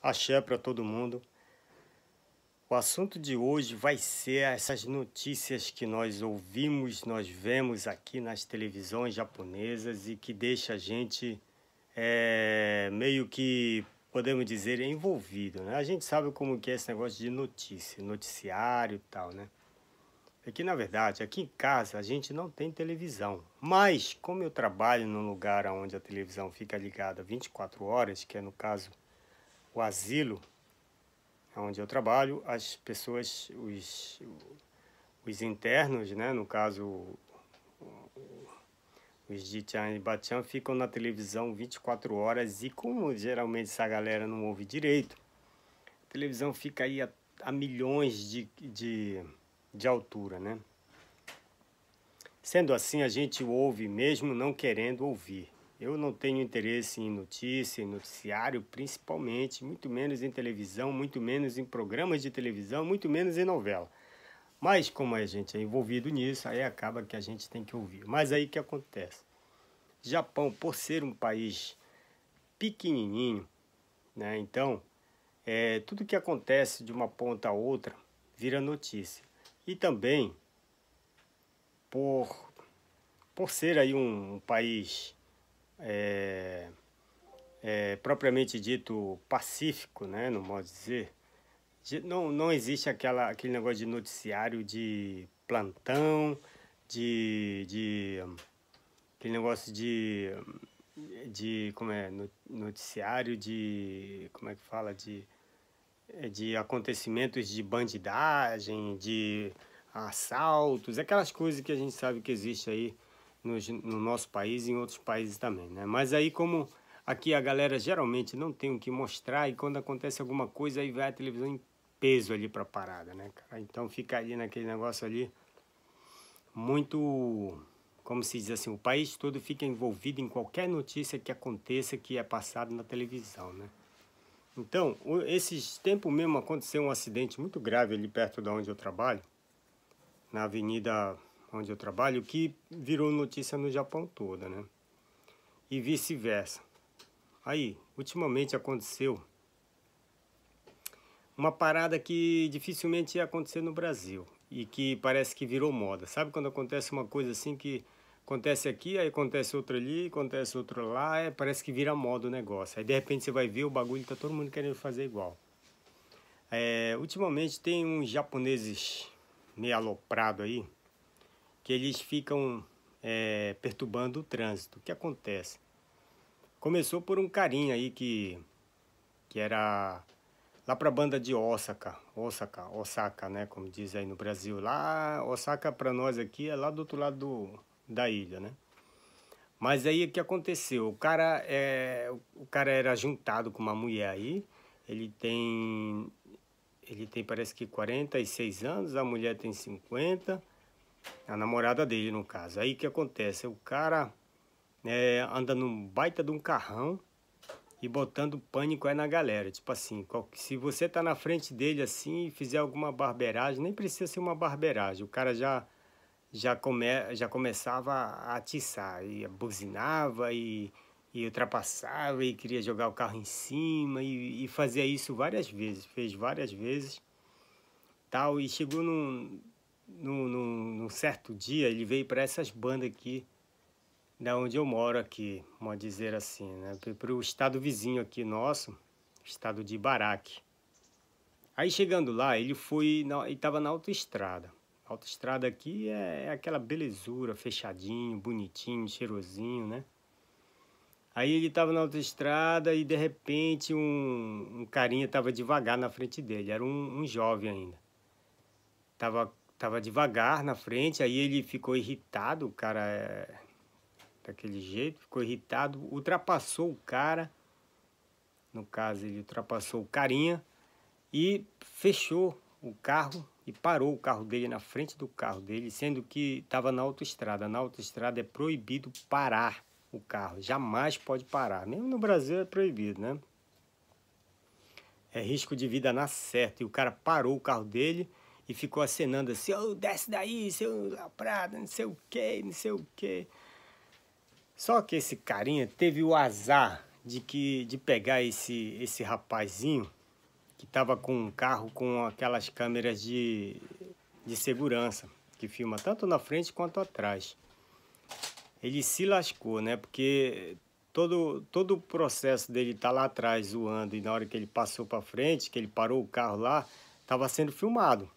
Axé para todo mundo. O assunto de hoje vai ser essas notícias que nós ouvimos, nós vemos aqui nas televisões japonesas e que deixa a gente é, meio que, podemos dizer, envolvido. Né? A gente sabe como que é esse negócio de notícia, noticiário e tal, né? É que, na verdade, aqui em casa a gente não tem televisão. Mas, como eu trabalho num lugar onde a televisão fica ligada 24 horas, que é no caso o asilo onde eu trabalho, as pessoas, os, os internos, né, no caso os de Tchan e Batian, ficam na televisão 24 horas e como geralmente essa galera não ouve direito, a televisão fica aí a, a milhões de, de, de altura, né? Sendo assim, a gente ouve mesmo não querendo ouvir. Eu não tenho interesse em notícia, em noticiário, principalmente, muito menos em televisão, muito menos em programas de televisão, muito menos em novela. Mas como a gente é envolvido nisso, aí acaba que a gente tem que ouvir. Mas aí que acontece? Japão, por ser um país pequenininho, né? Então, é, tudo que acontece de uma ponta a outra vira notícia. E também por por ser aí um, um país é, é, propriamente dito pacífico, né, no modo de dizer, de, não, não existe aquela, aquele negócio de noticiário de plantão, de, de aquele negócio de, de como é, noticiário de, como é que fala, de, de acontecimentos de bandidagem, de assaltos, aquelas coisas que a gente sabe que existe aí no, no nosso país e em outros países também, né? Mas aí como aqui a galera geralmente não tem o que mostrar e quando acontece alguma coisa aí vai a televisão em peso ali para parada, né, cara? Então fica ali naquele negócio ali muito como se diz assim, o país todo fica envolvido em qualquer notícia que aconteça que é passado na televisão, né? Então, esses tempos mesmo aconteceu um acidente muito grave ali perto da onde eu trabalho, na Avenida onde eu trabalho, que virou notícia no Japão toda, né? E vice-versa. Aí, ultimamente aconteceu uma parada que dificilmente ia acontecer no Brasil e que parece que virou moda. Sabe quando acontece uma coisa assim que acontece aqui, aí acontece outra ali, acontece outra lá, é, parece que vira moda o negócio. Aí de repente você vai ver o bagulho e tá todo mundo querendo fazer igual. É, ultimamente tem uns japoneses meio aloprado aí que eles ficam é, perturbando o trânsito. O que acontece? Começou por um carinha aí que, que era lá para a banda de Osaka, Osaka, Osaka, né? Como diz aí no Brasil. Lá, Osaka para nós aqui é lá do outro lado do, da ilha, né? Mas aí o que aconteceu? O cara, é, o cara era juntado com uma mulher aí, ele tem, ele tem parece que 46 anos, a mulher tem 50, a namorada dele, no caso. Aí o que acontece? O cara é, anda num baita de um carrão e botando pânico aí na galera. Tipo assim, se você tá na frente dele assim e fizer alguma barbeiragem, nem precisa ser uma barbeiragem, o cara já já, come, já começava a atiçar, e buzinava e, e ultrapassava e queria jogar o carro em cima e, e fazia isso várias vezes, fez várias vezes tal, e chegou num, num, num, num certo dia, ele veio para essas bandas aqui, da onde eu moro aqui, vamos dizer assim, né? Para o estado vizinho aqui nosso, estado de Baraque. Aí chegando lá, ele foi, na, ele estava na autoestrada. A autoestrada aqui é, é aquela belezura, fechadinho, bonitinho, cheirosinho, né? Aí ele estava na autoestrada e de repente um, um carinha estava devagar na frente dele. Era um, um jovem ainda. Tava tava devagar na frente, aí ele ficou irritado, o cara é daquele jeito, ficou irritado, ultrapassou o cara, no caso ele ultrapassou o carinha e fechou o carro e parou o carro dele na frente do carro dele, sendo que estava na autoestrada. Na autoestrada é proibido parar o carro, jamais pode parar. Mesmo no Brasil é proibido, né? É risco de vida na certa. E o cara parou o carro dele e ficou acenando assim, oh, desce daí, seu Prada, não sei o que, não sei o que. Só que esse carinha teve o azar de que de pegar esse esse rapazinho que estava com um carro com aquelas câmeras de, de segurança que filma tanto na frente quanto atrás. Ele se lascou, né? Porque todo, todo o processo dele tá lá atrás zoando e na hora que ele passou para frente, que ele parou o carro lá, estava sendo filmado.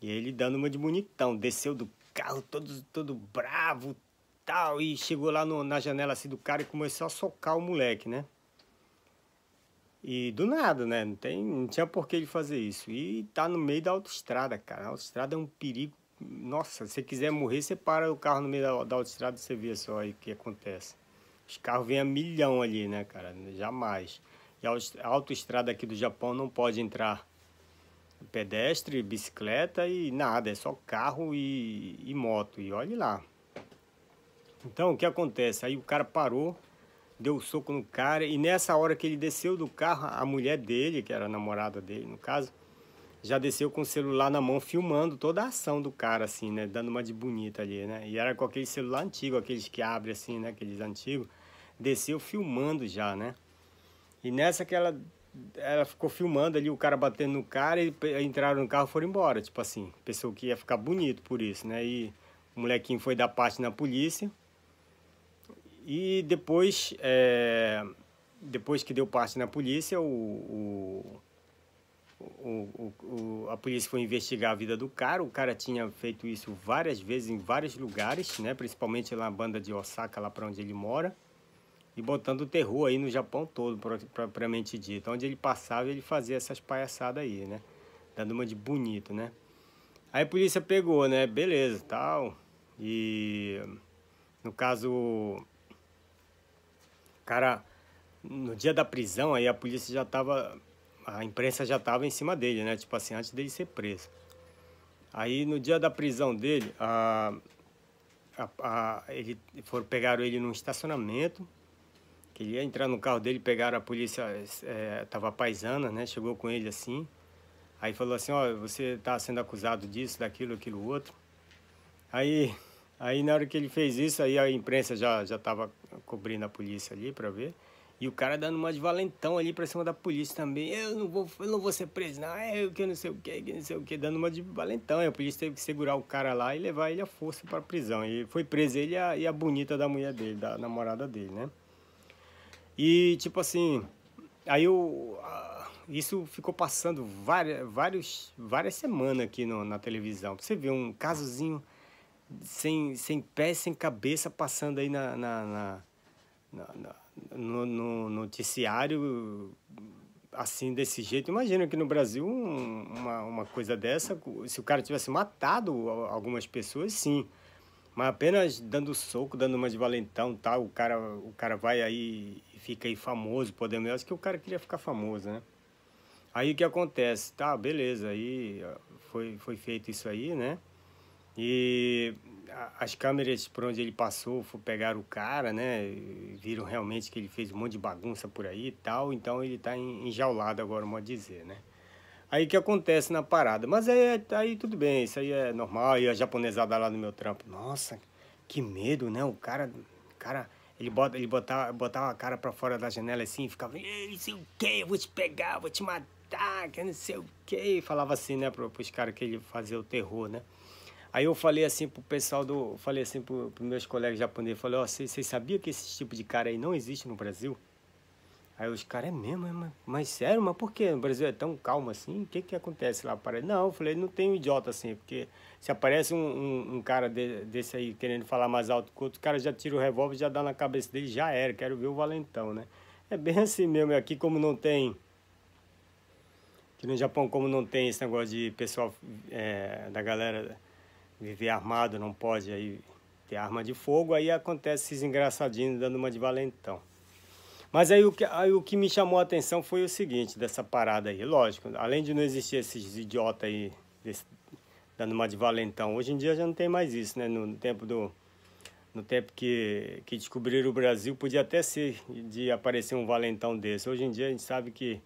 E ele dando uma de bonitão, desceu do carro todo, todo bravo tal, e chegou lá no, na janela assim do cara e começou a socar o moleque, né? E do nada, né? Não, tem, não tinha por que ele fazer isso. E tá no meio da autoestrada, cara. A autoestrada é um perigo. Nossa, se você quiser morrer, você para o carro no meio da, da autoestrada e você vê só aí o que acontece. Os carros vêm a milhão ali, né, cara? Jamais. E a autoestrada aqui do Japão não pode entrar pedestre, bicicleta e nada, é só carro e, e moto, e olhe lá. Então o que acontece? Aí o cara parou, deu um soco no cara, e nessa hora que ele desceu do carro, a mulher dele, que era a namorada dele no caso, já desceu com o celular na mão, filmando toda a ação do cara, assim, né? Dando uma de bonita ali, né? E era com aquele celular antigo, aqueles que abre assim, né? Aqueles antigos. Desceu filmando já, né? E nessa que ela ela ficou filmando ali o cara batendo no cara e entraram no carro e foram embora. Tipo assim, pensou que ia ficar bonito por isso, né? E o molequinho foi dar parte na polícia. E depois, é, depois que deu parte na polícia, o, o, o, o, a polícia foi investigar a vida do cara. O cara tinha feito isso várias vezes em vários lugares, né? Principalmente lá na banda de Osaka, lá para onde ele mora e botando terror aí no Japão todo, propriamente dito. Onde ele passava, ele fazia essas palhaçadas aí, né? Dando uma de bonito, né? Aí a polícia pegou, né? Beleza, tal. E no caso, o cara, no dia da prisão, aí a polícia já tava, a imprensa já tava em cima dele, né? Tipo assim, antes dele ser preso. Aí no dia da prisão dele, a, a, a, ele, foram, pegaram ele num estacionamento Queria entrar no carro dele, pegaram a polícia, é, tava paisana, né? Chegou com ele assim. Aí falou assim, ó, você está sendo acusado disso, daquilo, aquilo, outro. Aí, aí na hora que ele fez isso, aí a imprensa já já estava cobrindo a polícia ali para ver. E o cara dando uma de valentão ali para cima da polícia também. Eu não vou, eu não vou ser preso, não. É, eu que não sei o que, que não sei o que, dando uma de valentão. E a polícia teve que segurar o cara lá e levar ele à força para prisão. E foi preso ele e a, e a bonita da mulher dele, da namorada dele, né? E tipo assim, aí eu isso ficou passando várias, vários, várias semanas aqui no, na televisão. Você vê um casozinho sem, sem pé, sem cabeça, passando aí na, na, na, na no, no, noticiário, assim, desse jeito. Imagina que no Brasil, um, uma, uma coisa dessa, se o cara tivesse matado algumas pessoas, sim. Mas apenas dando soco, dando uma de valentão, tal, o cara, o cara vai aí e fica aí famoso, podemos. dizer acho que o cara queria ficar famoso, né? Aí o que acontece? Tá, beleza, aí foi, foi feito isso aí, né? E as câmeras por onde ele passou foi pegar o cara, né? Viram realmente que ele fez um monte de bagunça por aí e tal, então ele tá enjaulado agora, modo dizer, né? Aí que acontece na parada. Mas aí, é, aí tudo bem, isso aí é normal. E a japonesada lá no meu trampo. Nossa, que medo, né? O cara. cara ele, bota, ele botava, botava a cara pra fora da janela assim e ficava, ei, não sei o quê eu vou te pegar, vou te matar, que não sei o E Falava assim, né, pro, pros caras que ele fazia o terror, né? Aí eu falei assim pro pessoal do. Falei assim pro, pros meus colegas japoneses, falei, ó, oh, vocês sabiam que esse tipo de cara aí não existe no Brasil? Aí os caras, é mesmo, é, mas, mas sério, mas por que o Brasil é tão calmo assim? O que que acontece lá? Para Não, eu falei, não tem um idiota assim, porque se aparece um, um, um cara de, desse aí querendo falar mais alto que o outro, o cara já tira o revólver, já dá na cabeça dele, já era, quero ver o valentão, né? É bem assim mesmo, é aqui como não tem... Aqui no Japão, como não tem esse negócio de pessoal, é, da galera viver armado, não pode aí ter arma de fogo, aí acontece esses engraçadinhos dando uma de valentão. Mas aí o, que, aí o que me chamou a atenção foi o seguinte, dessa parada aí. Lógico, além de não existir esses idiotas aí, desse, dando uma de valentão. Hoje em dia já não tem mais isso, né? No, tempo do... No tempo que, que descobriram o Brasil, podia até ser de aparecer um valentão desse. Hoje em dia a gente sabe que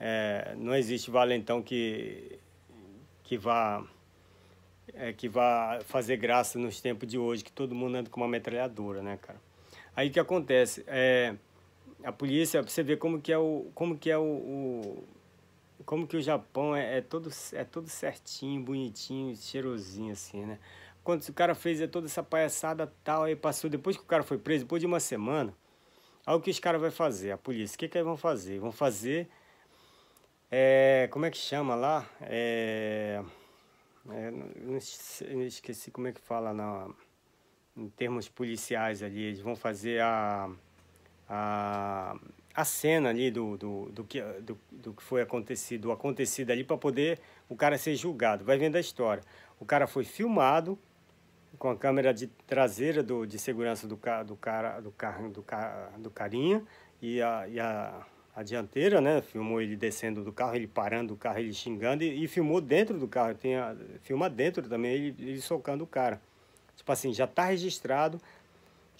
é, não existe valentão que, que vá é, que vá fazer graça nos tempos de hoje, que todo mundo anda com uma metralhadora, né, cara? Aí o que acontece? É, a polícia, você ver como que é o como que é o, o como que o Japão é, é, todo é todo certinho, bonitinho, cheirosinho assim, né? Quando o cara fez é toda essa palhaçada tal, aí passou depois que o cara foi preso, depois de uma semana, olha o que os caras vai fazer? A polícia, o que que eles vão fazer? Vão fazer é, como é que chama lá? É, é, não esqueci como é que fala na, em termos policiais ali. Eles vão fazer a a, a cena ali do, do, do, que, do, do que foi acontecido, acontecido ali para poder o cara ser julgado. Vai vendo a história. O cara foi filmado com a câmera de traseira do, de segurança do, ca, do cara do carro do, ca, do carinha e a, e a, a dianteira, né? Filmou ele descendo do carro, ele parando o carro, ele xingando e, e filmou dentro do carro. Tem filma dentro também ele, ele socando o cara. Tipo assim, já está registrado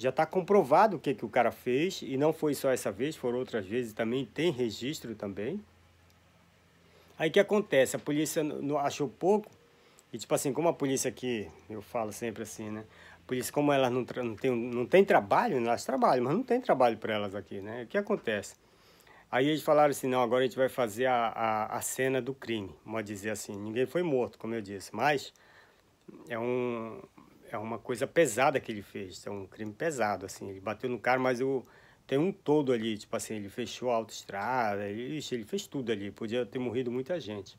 já está comprovado o que, que o cara fez, e não foi só essa vez, foram outras vezes também, tem registro também. Aí o que acontece? A polícia não achou pouco, e tipo assim, como a polícia aqui, eu falo sempre assim, né? A polícia, como elas não, não, tem, não tem trabalho, né, elas trabalham, mas não tem trabalho para elas aqui, né? O que acontece? Aí eles falaram assim, não, agora a gente vai fazer a, a, a cena do crime, vamos dizer assim. Ninguém foi morto, como eu disse, mas é um, é uma coisa pesada que ele fez, é um crime pesado, assim. Ele bateu no cara, mas eu, tem um todo ali, tipo assim, ele fechou a autoestrada, ele, ixi, ele fez tudo ali, podia ter morrido muita gente.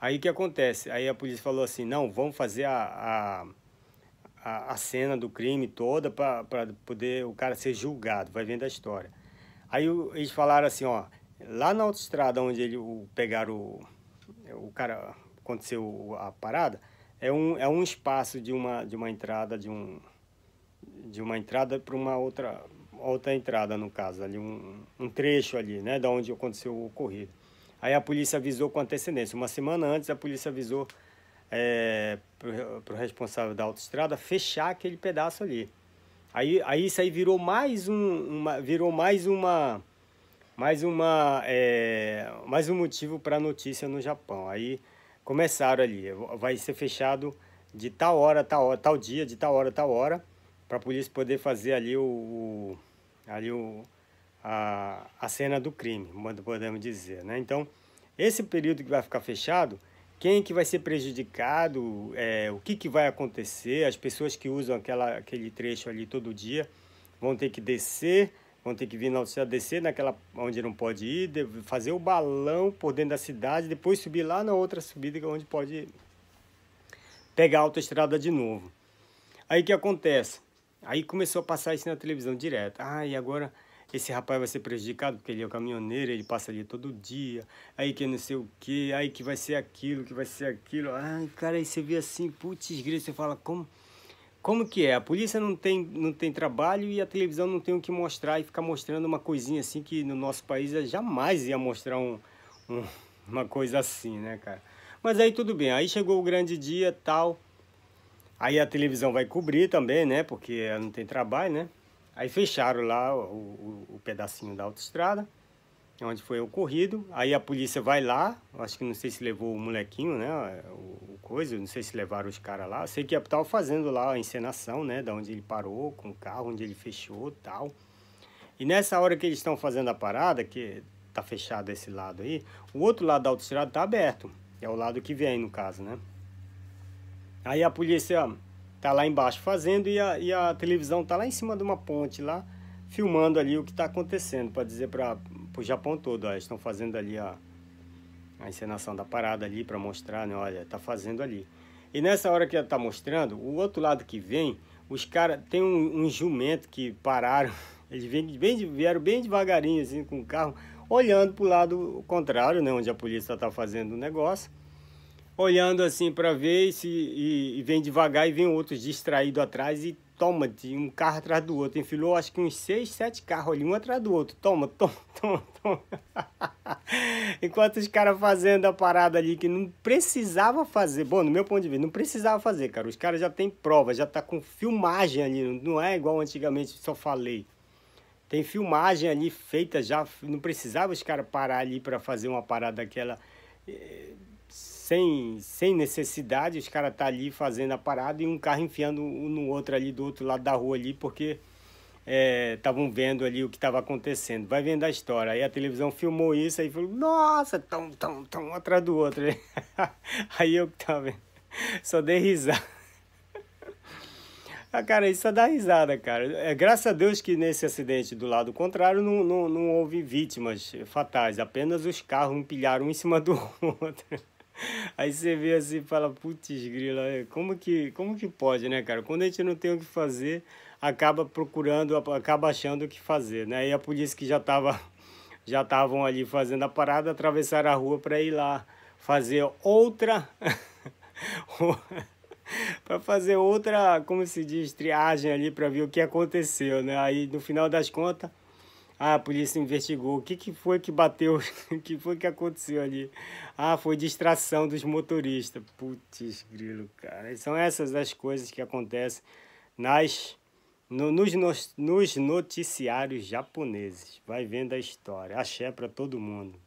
Aí o que acontece? Aí a polícia falou assim, não, vamos fazer a, a, a, a cena do crime toda para poder o cara ser julgado, vai vendo a história. Aí o, eles falaram assim, ó, lá na autoestrada onde ele o, pegaram o, o cara, aconteceu a parada, é um, é um espaço de uma, de uma entrada, de, um, de uma entrada para uma outra, outra entrada, no caso, ali, um, um trecho ali, né, da onde aconteceu o ocorrido. Aí a polícia avisou com antecedência. Uma semana antes, a polícia avisou é, para o responsável da autoestrada fechar aquele pedaço ali. Aí, aí isso aí virou mais um, uma, virou mais uma, mais uma, é, mais um motivo para notícia no Japão. Aí começaram ali. Vai ser fechado de tal hora, tal hora, tal dia, de tal hora, tal hora, para a polícia poder fazer ali o, o ali o a, a cena do crime, podemos dizer, né? Então, esse período que vai ficar fechado, quem que vai ser prejudicado, é, o que, que vai acontecer, as pessoas que usam aquela, aquele trecho ali todo dia vão ter que descer vão ter que vir na autoestrada, descer naquela onde não pode ir, fazer o balão por dentro da cidade, depois subir lá na outra subida é onde pode pegar a autoestrada de novo. Aí que acontece? Aí começou a passar isso na televisão direto. Ah, e agora esse rapaz vai ser prejudicado porque ele é caminhoneiro, ele passa ali todo dia. Aí que não sei o que, aí que vai ser aquilo, que vai ser aquilo. Ai, cara, aí você vê assim, putz, grito, você fala como como que é? A polícia não tem, não tem trabalho e a televisão não tem o que mostrar e ficar mostrando uma coisinha assim que no nosso país é jamais ia mostrar um, um, uma coisa assim, né, cara? Mas aí tudo bem, aí chegou o grande dia tal. Aí a televisão vai cobrir também, né? Porque ela não tem trabalho, né? Aí fecharam lá o, o, o pedacinho da autoestrada, onde foi ocorrido. Aí a polícia vai lá, acho que não sei se levou o molequinho, né? O, coisa, não sei se levaram os caras lá. sei que estava fazendo lá a encenação, né? Da onde ele parou com o carro, onde ele fechou tal. E nessa hora que eles estão fazendo a parada, que tá fechado esse lado aí, o outro lado da autoestrada tá aberto. É o lado que vem, no caso, né? Aí a polícia tá lá embaixo fazendo e a, e a televisão tá lá em cima de uma ponte lá, filmando ali o que tá acontecendo, para dizer para o Japão todo, ó, eles estão fazendo ali a a encenação da parada ali para mostrar, né? Olha, tá fazendo ali. E nessa hora que ela tá mostrando, o outro lado que vem, os caras tem um, um, jumento que pararam, eles vêm, bem, vieram bem devagarinho assim com o carro, olhando para o lado contrário, né? Onde a polícia tá fazendo o negócio. Olhando assim para ver se, e, e vem devagar e vem outros distraído atrás e toma de um carro atrás do outro. Enfilou acho que uns seis, sete carros ali, um atrás do outro. Toma, toma, toma, toma. Enquanto os caras fazendo a parada ali que não precisava fazer. Bom, no meu ponto de vista, não precisava fazer, cara. Os caras já tem prova, já tá com filmagem ali. Não é igual antigamente, só falei. Tem filmagem ali feita já. Não precisava os caras parar ali para fazer uma parada daquela. É sem, sem necessidade, os caras tá ali fazendo a parada e um carro enfiando um no outro ali do outro lado da rua ali, porque estavam é, vendo ali o que estava acontecendo. Vai vendo a história. Aí a televisão filmou isso aí falou, nossa, tão, tão, tão um atrás do outro. aí eu que tava vendo. Só dei risada. Ah, cara, isso dá risada, cara. É, graças a Deus que nesse acidente do lado contrário não, não, não houve vítimas fatais, apenas os carros empilharam um em cima do outro. Aí você vê assim e fala, putz, grila, é, como que, como que pode, né, cara? Quando a gente não tem o que fazer, acaba procurando, acaba achando o que fazer, né? E a polícia que já tava, já estavam ali fazendo a parada, atravessaram a rua para ir lá fazer outra. para fazer outra, como se diz, triagem ali para ver o que aconteceu, né? Aí no final das contas ah, a polícia investigou. O que, que foi que bateu? o que foi que aconteceu ali? Ah, foi distração dos motoristas. Putz, grilo, cara. São essas as coisas que acontecem nas, no, nos, nos, nos noticiários japoneses. Vai vendo a história. Axé para todo mundo.